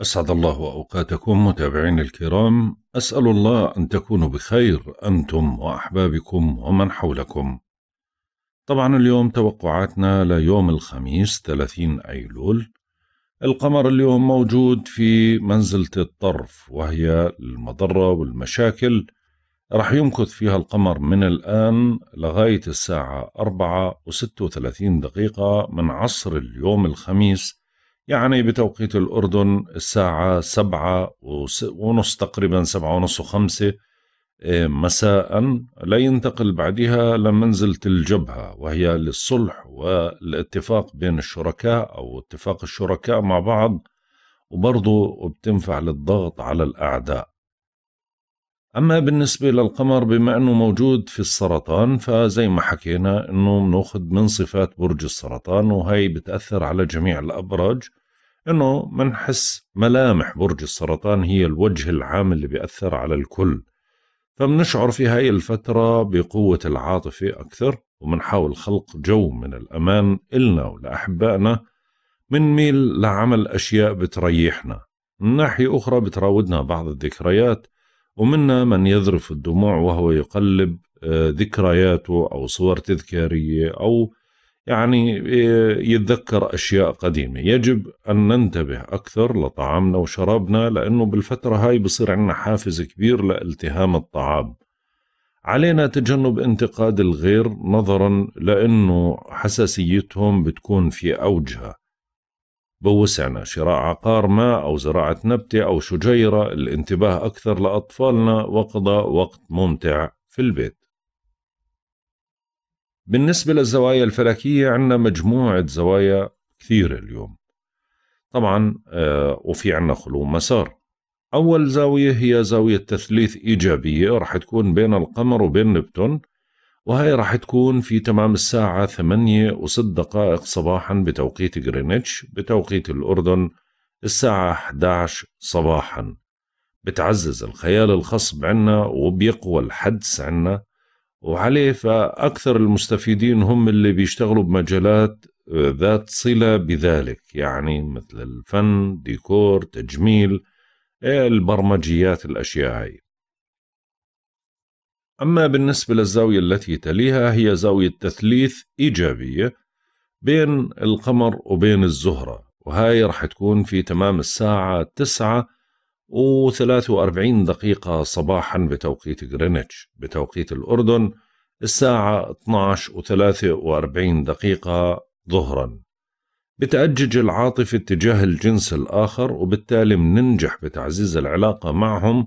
أسعد الله أوقاتكم متابعين الكرام أسأل الله أن تكونوا بخير أنتم وأحبابكم ومن حولكم طبعا اليوم توقعاتنا ليوم الخميس 30 أيلول القمر اليوم موجود في منزلة الطرف وهي المضرة والمشاكل رح يمكث فيها القمر من الآن لغاية الساعة 4 و36 دقيقة من عصر اليوم الخميس يعني بتوقيت الأردن الساعة سبعة ونص تقريبا سبعة ونص وخمسة آه، مساء لا ينتقل بعدها لمنزلة الجبهة وهي للصلح والاتفاق بين الشركاء أو اتفاق الشركاء مع بعض وبرضه بتنفع للضغط على الأعداء أما بالنسبة للقمر بما أنه موجود في السرطان فزي ما حكينا أنه بناخد من صفات برج السرطان وهي بتأثر على جميع الأبراج أنه منحس ملامح برج السرطان هي الوجه العام اللي بيأثر على الكل فمنشعر في هاي الفترة بقوة العاطفة أكثر ومنحاول خلق جو من الأمان إلنا ولأحبائنا منميل لعمل أشياء بتريحنا من ناحية أخرى بتراودنا بعض الذكريات ومنا من يذرف الدموع وهو يقلب آه، ذكرياته أو صور تذكارية أو يعني آه، يتذكر أشياء قديمة يجب أن ننتبه أكثر لطعامنا وشرابنا لأنه بالفترة هاي بصير عندنا حافز كبير لالتهام الطعام علينا تجنب انتقاد الغير نظرا لأنه حساسيتهم بتكون في أوجها بوسعنا شراء عقار ما أو زراعة نبتة أو شجيرة الانتباه أكثر لأطفالنا وقضاء وقت ممتع في البيت بالنسبة للزوايا الفلكية عندنا مجموعة زوايا كثيرة اليوم طبعا آه، وفي عندنا خلو مسار أول زاوية هي زاوية تثليث إيجابية رح تكون بين القمر وبين نبتون وهي رح تكون في تمام الساعة ثمانية وست دقائق صباحا بتوقيت غرينتش بتوقيت الأردن الساعة 11 صباحا بتعزز الخيال الخصب عنا وبيقوى الحدس عنا وعليه فأكثر المستفيدين هم اللي بيشتغلوا بمجالات آه، ذات صلة بذلك يعني مثل الفن ديكور تجميل آه، البرمجيات الأشياء هاي أما بالنسبة للزاوية التي تليها هي زاوية تثليث إيجابية بين القمر وبين الزهرة وهاي رح تكون في تمام الساعة 9 و43 دقيقة صباحا بتوقيت غرينتش بتوقيت الأردن الساعة 12 و43 دقيقة ظهرا بتأجج العاطفة تجاه الجنس الآخر وبالتالي مننجح بتعزيز العلاقة معهم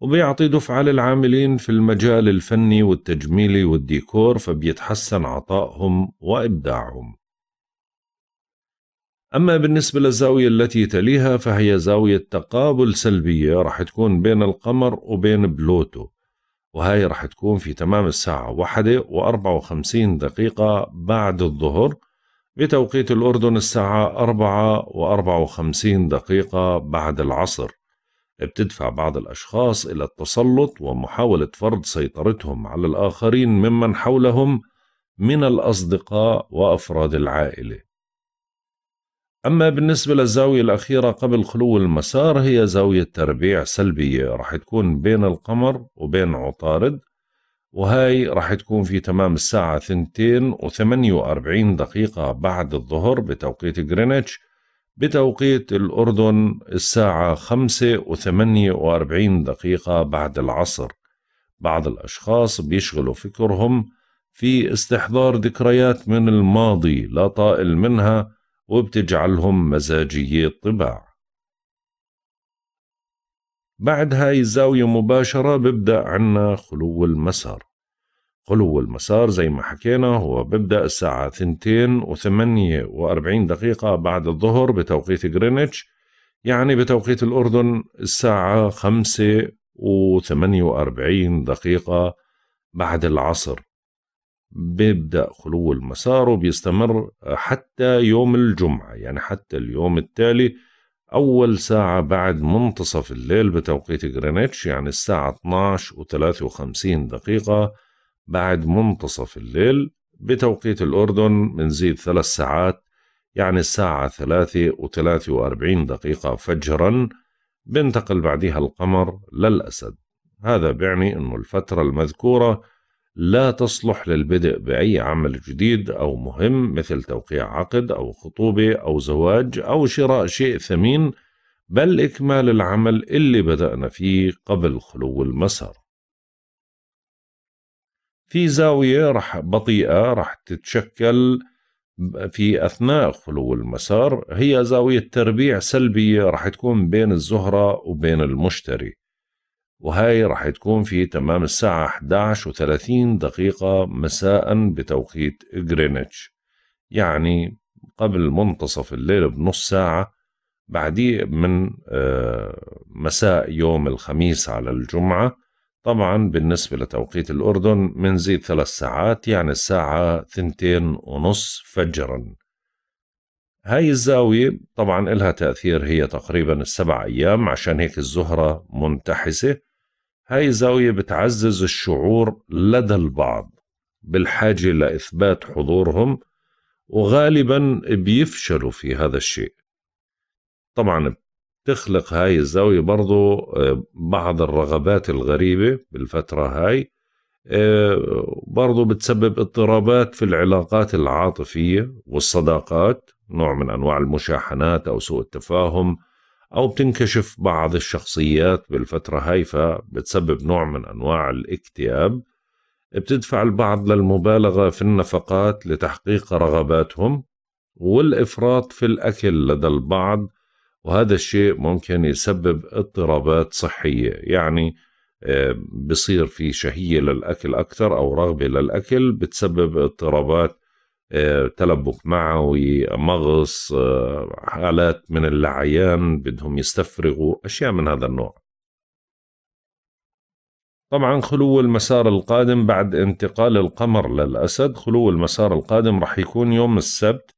وبيعطي دفعة للعاملين في المجال الفني والتجميلي والديكور فبيتحسن عطائهم وإبداعهم أما بالنسبة للزاوية التي تليها فهي زاوية تقابل سلبية راح تكون بين القمر وبين بلوتو وهي راح تكون في تمام الساعة واحدة وأربعة وخمسين دقيقة بعد الظهر بتوقيت الأردن الساعة أربعة وأربعة وخمسين دقيقة بعد العصر بتدفع بعض الأشخاص إلى التسلط ومحاولة فرض سيطرتهم على الآخرين ممن حولهم من الأصدقاء وأفراد العائلة أما بالنسبة للزاوية الأخيرة قبل خلو المسار هي زاوية تربيع سلبية راح تكون بين القمر وبين عطارد وهاي راح تكون في تمام الساعة 2 و48 دقيقة بعد الظهر بتوقيت غرينتش بتوقيت الأردن الساعة 5 و48 دقيقة بعد العصر بعض الأشخاص بيشغلوا فكرهم في استحضار ذكريات من الماضي لا طائل منها وبتجعلهم مزاجية الطباع بعد هاي الزاوية مباشرة ببدأ عنا خلو المسار خلو المسار زي ما حكينا هو ببدأ الساعة ثنتين و وأربعين دقيقة بعد الظهر بتوقيت غرينتش يعني بتوقيت الأردن الساعة خمسة و وأربعين دقيقة بعد العصر بيبدأ خلو المسار وبيستمر حتى يوم الجمعة يعني حتى اليوم التالي أول ساعة بعد منتصف الليل بتوقيت غرينتش يعني الساعة 12 و 53 دقيقة بعد منتصف الليل بتوقيت الأردن بنزيد ثلاث ساعات يعني الساعة 3 و 43 دقيقة فجرا بنتقل بعدها القمر للأسد هذا بيعني أنه الفترة المذكورة لا تصلح للبدء بأي عمل جديد أو مهم مثل توقيع عقد أو خطوبة أو زواج أو شراء شيء ثمين بل إكمال العمل اللي بدأنا فيه قبل خلو المسار في زاوية رح بطيئة رح تتشكل في أثناء خلو المسار هي زاوية تربيع سلبية رح تكون بين الزهرة وبين المشتري وهاي رح تكون في تمام الساعة 11 و30 دقيقة مساء بتوقيت غرينتش يعني قبل منتصف الليل بنص ساعة بعدي من آه، مساء يوم الخميس على الجمعة طبعا بالنسبة لتوقيت الأردن منزيد ثلاث ساعات يعني الساعة ثنتين ونص فجرا هاي الزاوية طبعا إلها تأثير هي تقريبا السبع أيام عشان هيك الزهرة منتحسة هاي زاوية بتعزز الشعور لدى البعض بالحاجة لإثبات حضورهم وغالبا بيفشلوا في هذا الشيء طبعا بتخلق هاي الزاوية برضو آه، بعض الرغبات الغريبة بالفترة هاي آه، برضو بتسبب اضطرابات في العلاقات العاطفية والصداقات نوع من أنواع المشاحنات أو سوء التفاهم أو بتنكشف بعض الشخصيات بالفترة هاي فبتسبب نوع من أنواع الاكتئاب بتدفع البعض للمبالغة في النفقات لتحقيق رغباتهم والإفراط في الأكل لدى البعض وهذا الشيء ممكن يسبب اضطرابات صحية يعني آه، بصير في شهية للأكل أكثر أو رغبة للأكل بتسبب اضطرابات آه، تلبك معوي مغص آه، حالات من اللعيان بدهم يستفرغوا أشياء من هذا النوع طبعا خلو المسار القادم بعد انتقال القمر للأسد خلو المسار القادم رح يكون يوم السبت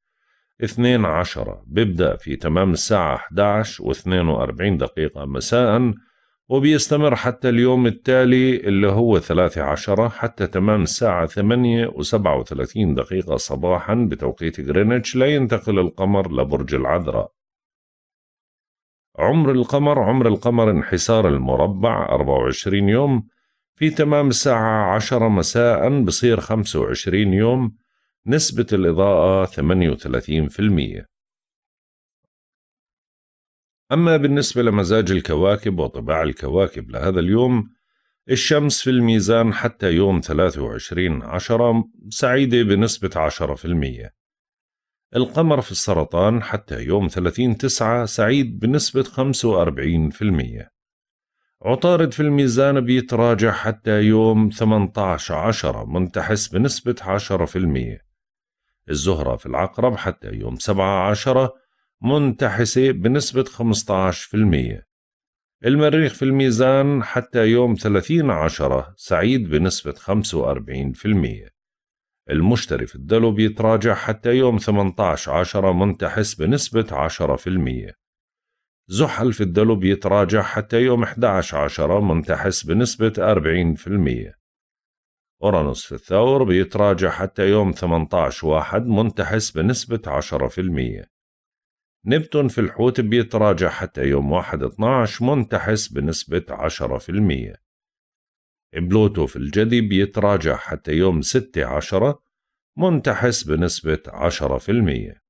12 عشرة بيبدأ في تمام الساعة 11 و42 دقيقة مساءً وبيستمر حتى اليوم التالي اللي هو ثلاثة عشرة حتى تمام الساعة ثمانية وسبعة وثلاثين دقيقة صباحا بتوقيت غرينتش لا ينتقل القمر لبرج العذراء عمر القمر عمر القمر انحسار المربع 24 يوم في تمام الساعة 10 مساء بصير 25 يوم نسبة الإضاءة 38% أما بالنسبة لمزاج الكواكب وطباع الكواكب لهذا اليوم الشمس في الميزان حتى يوم 23 عشرة سعيدة بنسبة 10% القمر في السرطان حتى يوم 30 تسعة سعيد بنسبة 45% عطارد في الميزان بيتراجع حتى يوم 18 عشرة منتحس بنسبة 10% الزهرة في العقرب حتى يوم 7 عشرة منتحسة بنسبة 15% المريخ في الميزان حتى يوم 30 عشرة سعيد بنسبة 45% المشتري في الدلو بيتراجع حتى يوم 18 عشرة منتحس بنسبة 10% زحل في الدلو بيتراجع حتى يوم 11 عشرة منتحس بنسبة 40% أورانوس في الثور بيتراجع حتى يوم 18 واحد منتحس بنسبة نبتون في الحوت بيتراجع حتى يوم واحد 12 منتحس بنسبة 10%. بلوتو في الجدي بيتراجع حتى يوم ستة عشرة منتحس بنسبة 10%.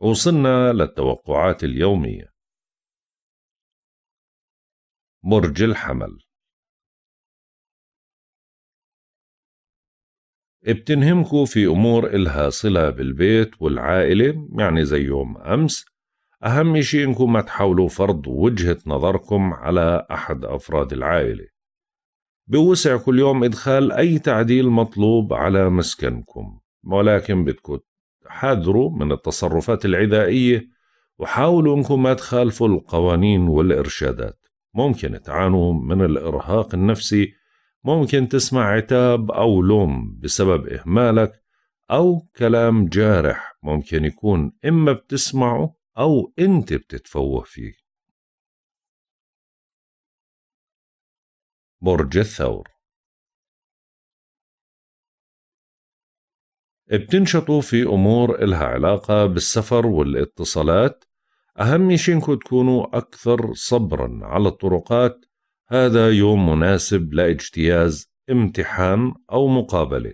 وصلنا للتوقعات اليومية برج الحمل بتنهمكوا في أمور إلها صلة بالبيت والعائلة يعني زي يوم أمس أهم شيء إنكم ما تحاولوا فرض وجهة نظركم على أحد أفراد العائلة بوسع كل يوم إدخال أي تعديل مطلوب على مسكنكم ولكن بدكم حاذروا من التصرفات العدائية وحاولوا إنكم ما تخالفوا القوانين والإرشادات ممكن تعانوا من الإرهاق النفسي ممكن تسمع عتاب أو لوم بسبب إهمالك أو كلام جارح ممكن يكون إما بتسمعه أو أنت بتتفوه فيه برج الثور بتنشطوا في أمور إلها علاقة بالسفر والاتصالات أهم شيء إنكم تكونوا أكثر صبرا على الطرقات هذا يوم مناسب لاجتياز امتحان أو مقابلة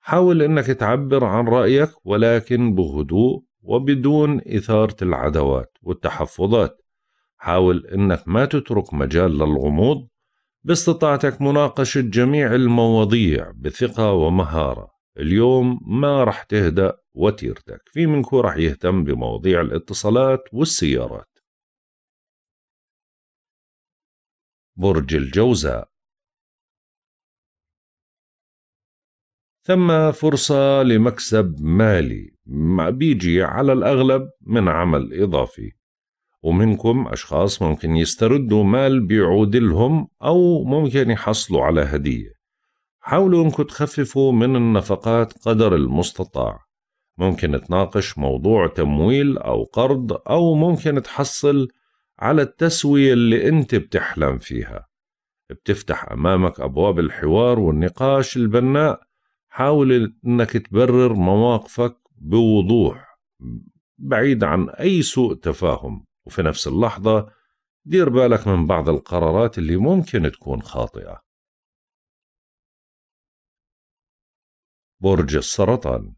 حاول أنك تعبر عن رأيك ولكن بهدوء وبدون إثارة العداوات والتحفظات حاول أنك ما تترك مجال للغموض باستطاعتك مناقشة جميع المواضيع بثقة ومهارة اليوم ما رح تهدأ وتيرتك في منكو رح يهتم بمواضيع الاتصالات والسيارات برج الجوزاء ثم فرصة لمكسب مالي ما بيجي على الأغلب من عمل إضافي ومنكم أشخاص ممكن يستردوا مال بيعود لهم أو ممكن يحصلوا على هدية حاولوا أنكم تخففوا من النفقات قدر المستطاع ممكن تناقش موضوع تمويل أو قرض أو ممكن تحصل على التسوية اللي أنت بتحلم فيها بتفتح أمامك أبواب الحوار والنقاش البناء حاول أنك تبرر مواقفك بوضوح بعيد عن أي سوء تفاهم وفي نفس اللحظة دير بالك من بعض القرارات اللي ممكن تكون خاطئة برج السرطان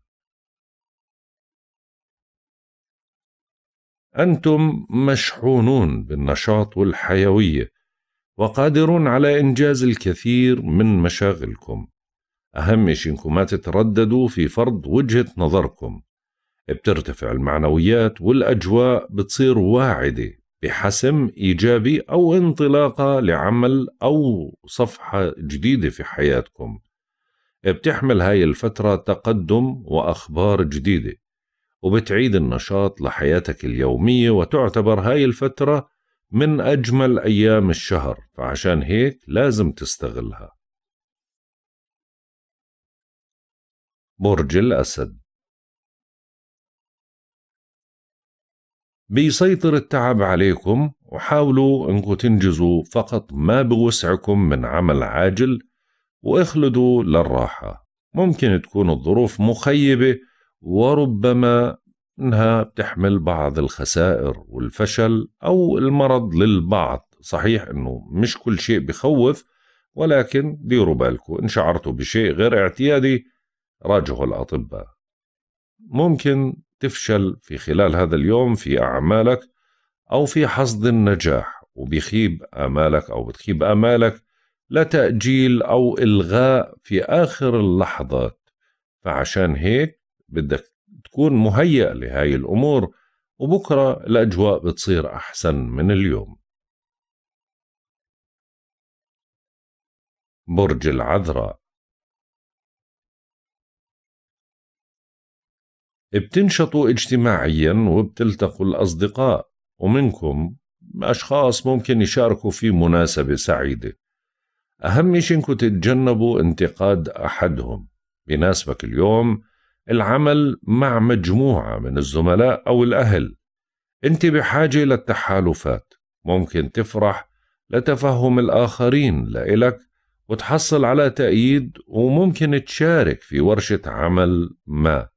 أنتم مشحونون بالنشاط والحيوية وقادرون على إنجاز الكثير من مشاغلكم أهم شيء إنكم ما تترددوا في فرض وجهة نظركم بترتفع المعنويات والأجواء بتصير واعدة بحسم إيجابي أو انطلاقة لعمل أو صفحة جديدة في حياتكم بتحمل هاي الفترة تقدم وأخبار جديدة وبتعيد النشاط لحياتك اليومية وتعتبر هاي الفترة من أجمل أيام الشهر فعشان هيك لازم تستغلها برج الأسد بيسيطر التعب عليكم وحاولوا انكم تنجزوا فقط ما بوسعكم من عمل عاجل واخلدوا للراحة ممكن تكون الظروف مخيبة وربما انها بتحمل بعض الخسائر والفشل او المرض للبعض صحيح انه مش كل شيء بخوف ولكن ديروا بالكم ان شعرتوا بشيء غير اعتيادي راجعوا الاطباء ممكن تفشل في خلال هذا اليوم في اعمالك او في حصد النجاح وبيخيب امالك او بتخيب امالك لتاجيل او الغاء في اخر اللحظات فعشان هيك بدك تكون مهيأ لهاي الأمور وبكرة الأجواء بتصير أحسن من اليوم برج العذراء بتنشطوا اجتماعيا وبتلتقوا الأصدقاء ومنكم أشخاص ممكن يشاركوا في مناسبة سعيدة أهم شيء إنكم تتجنبوا انتقاد أحدهم بناسبك اليوم العمل مع مجموعة من الزملاء أو الأهل أنت بحاجة للتحالفات ممكن تفرح لتفهم الآخرين لإلك وتحصل على تأييد وممكن تشارك في ورشة عمل ما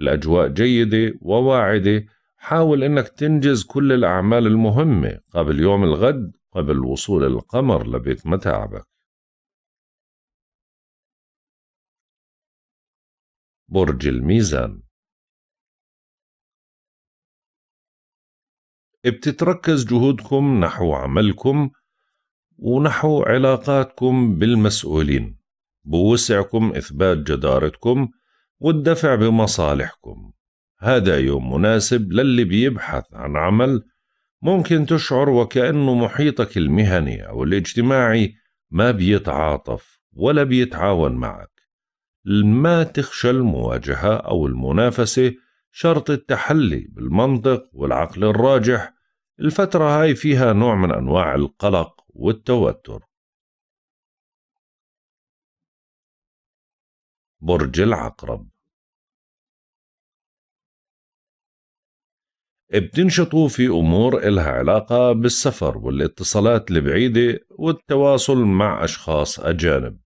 الأجواء جيدة وواعدة حاول أنك تنجز كل الأعمال المهمة قبل يوم الغد قبل وصول القمر لبيت متاعبك برج الميزان بتتركز جهودكم نحو عملكم ونحو علاقاتكم بالمسؤولين بوسعكم إثبات جدارتكم والدفع بمصالحكم هذا يوم مناسب للي بيبحث عن عمل ممكن تشعر وكأنه محيطك المهني أو الاجتماعي ما بيتعاطف ولا بيتعاون معك ما تخشى المواجهة أو المنافسة شرط التحلي بالمنطق والعقل الراجح الفترة هاي فيها نوع من أنواع القلق والتوتر برج العقرب بتنشطوا في أمور إلها علاقة بالسفر والاتصالات البعيدة والتواصل مع أشخاص أجانب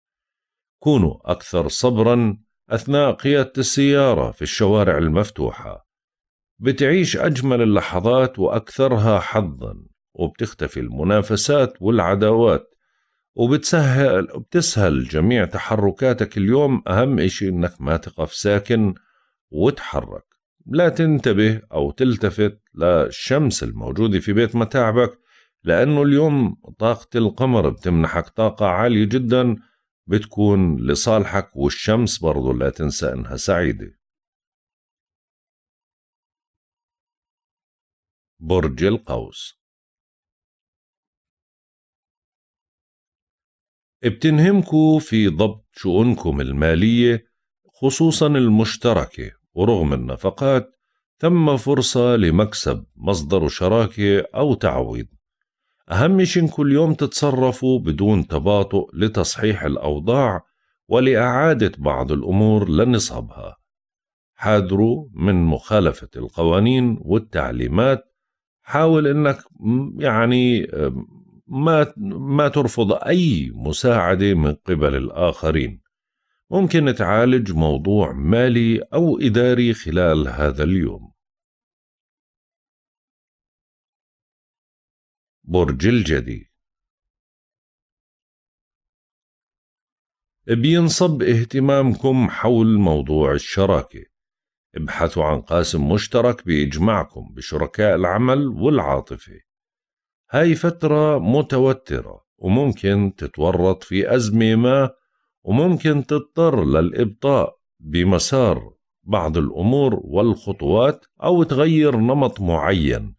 كونوا أكثر صبرا أثناء قيادة السيارة في الشوارع المفتوحة بتعيش أجمل اللحظات وأكثرها حظا وبتختفي المنافسات والعداوات وبتسهل بتسهل جميع تحركاتك اليوم أهم إشي إنك ما تقف ساكن وتحرك لا تنتبه أو تلتفت للشمس الموجودة في بيت متاعبك لأنه اليوم طاقة القمر بتمنحك طاقة عالية جدا بتكون لصالحك والشمس برضو لا تنسى إنها سعيدة برج القوس بتنهمكوا في ضبط شؤونكم المالية خصوصا المشتركة ورغم النفقات تم فرصة لمكسب مصدر شراكة أو تعويض أهم شيء كل يوم تتصرفوا بدون تباطؤ لتصحيح الأوضاع ولإعادة بعض الأمور لنصابها حاذروا من مخالفة القوانين والتعليمات حاول أنك يعني ما ما ترفض أي مساعدة من قبل الآخرين ممكن تعالج موضوع مالي أو إداري خلال هذا اليوم برج الجدي بينصب اهتمامكم حول موضوع الشراكة ابحثوا عن قاسم مشترك بإجماعكم بشركاء العمل والعاطفة هاي فترة متوترة وممكن تتورط في أزمة ما وممكن تضطر للإبطاء بمسار بعض الأمور والخطوات أو تغير نمط معين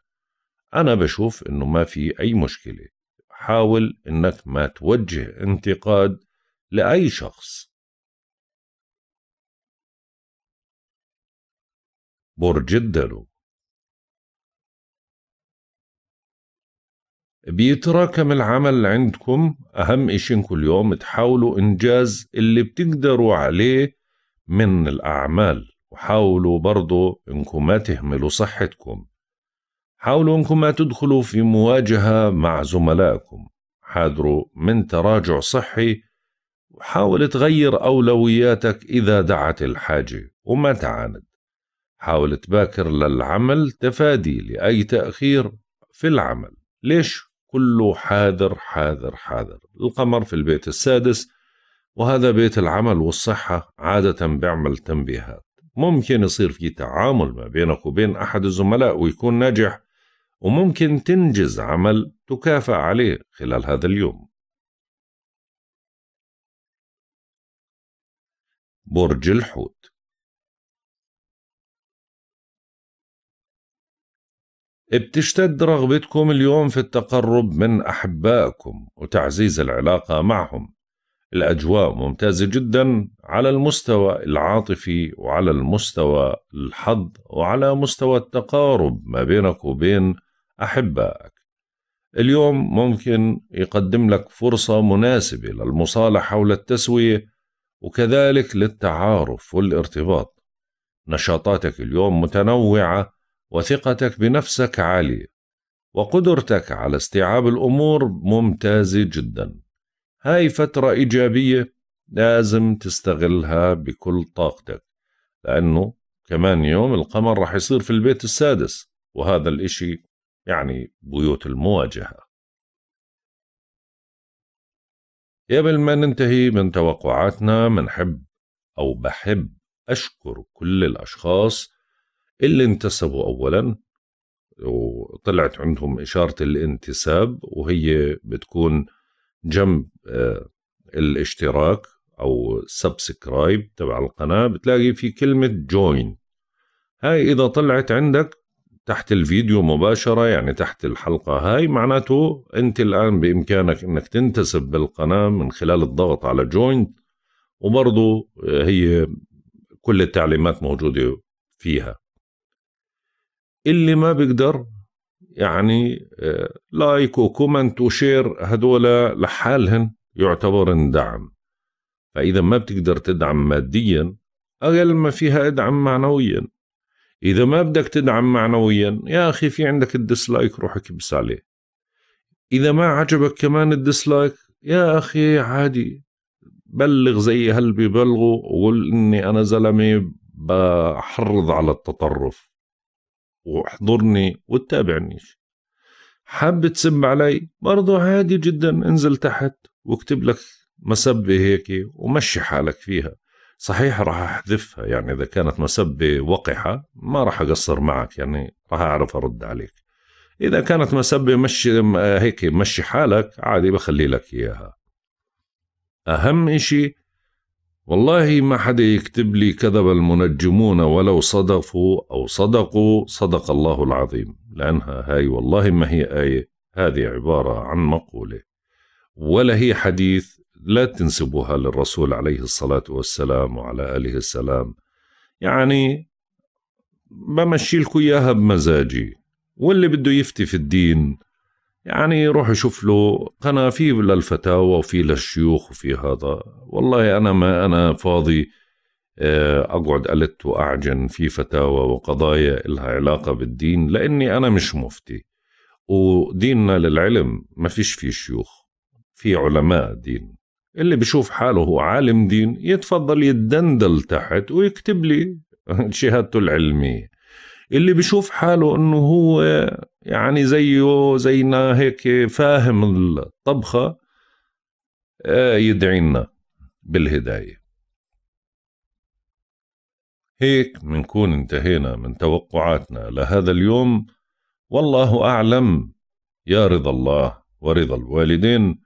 أنا بشوف إنه ما في أي مشكلة حاول إنك ما توجه انتقاد لأي شخص برج الدلو بيتراكم العمل عندكم أهم إشي كل يوم تحاولوا إنجاز اللي بتقدروا عليه من الأعمال وحاولوا برضو إنكم ما تهملوا صحتكم حاولوا أنكم ما تدخلوا في مواجهة مع زملائكم حاذروا من تراجع صحي وحاول تغير أولوياتك إذا دعت الحاجة وما تعاند حاول تباكر للعمل تفادي لأي تأخير في العمل ليش كله حاذر حاذر حاذر القمر في البيت السادس وهذا بيت العمل والصحة عادة بيعمل تنبيهات ممكن يصير في تعامل ما بينك وبين أحد الزملاء ويكون ناجح وممكن تنجز عمل تكافأ عليه خلال هذا اليوم برج الحوت بتشتد رغبتكم اليوم في التقرب من أحبائكم وتعزيز العلاقة معهم الأجواء ممتازة جدا على المستوى العاطفي وعلى المستوى الحظ وعلى مستوى التقارب ما بينك وبين أحبائك اليوم ممكن يقدم لك فرصة مناسبة للمصالحة حول التسوية وكذلك للتعارف والارتباط نشاطاتك اليوم متنوعة وثقتك بنفسك عالية وقدرتك على استيعاب الأمور ممتازة جدا هاي فترة إيجابية لازم تستغلها بكل طاقتك لأنه كمان يوم القمر رح يصير في البيت السادس وهذا الإشي يعني بيوت المواجهة قبل ما ننتهي من توقعاتنا منحب أو بحب أشكر كل الأشخاص اللي انتسبوا أولا وطلعت عندهم إشارة الانتساب وهي بتكون جنب آه، الاشتراك أو سبسكرايب تبع القناة بتلاقي في كلمة جوين هاي إذا طلعت عندك تحت الفيديو مباشرة يعني تحت الحلقة هاي معناته أنت الآن بإمكانك أنك تنتسب بالقناة من خلال الضغط على جوينت وبرضه هي كل التعليمات موجودة فيها اللي ما بيقدر يعني لايك وكومنت وشير هدول لحالهن يعتبرن دعم فإذا ما بتقدر تدعم ماديا أقل ما فيها ادعم معنويا إذا ما بدك تدعم معنويا يا أخي في عندك الديسلايك روح اكبس عليه إذا ما عجبك كمان الديسلايك يا أخي عادي بلغ زي هل ببلغوا وقول إني أنا زلمة بحرض على التطرف واحضرني وتابعني حاب تسب علي برضو عادي جدا انزل تحت واكتب لك مسبة هيك ومشي حالك فيها صحيح راح احذفها يعني اذا كانت مسبه وقحه ما راح اقصر معك يعني راح اعرف ارد عليك اذا كانت مسبه مشي هيك مشي حالك عادي بخلي لك اياها اهم اشي والله ما حدا يكتب لي كذب المنجمون ولو صدفوا او صدقوا صدق الله العظيم لانها هاي والله ما هي ايه هذه عباره عن مقوله ولا هي حديث لا تنسبوها للرسول عليه الصلاة والسلام وعلى آله السلام يعني بمشي لكم إياها بمزاجي واللي بده يفتي في الدين يعني يروح يشوف له قناة في للفتاوى وفي للشيوخ وفي هذا والله أنا ما أنا فاضي آه، أقعد ألت وأعجن في فتاوى وقضايا إلها علاقة بالدين لأني أنا مش مفتي وديننا للعلم ما فيش فيه شيوخ في علماء دين اللي بشوف حاله هو عالم دين يتفضل يدندل تحت ويكتب لي شهادته العلمية اللي بشوف حاله انه هو يعني زيه زينا هيك فاهم الطبخة آه، يدعي لنا بالهداية هيك منكون انتهينا من توقعاتنا لهذا اليوم والله أعلم يا رضا الله ورضا الوالدين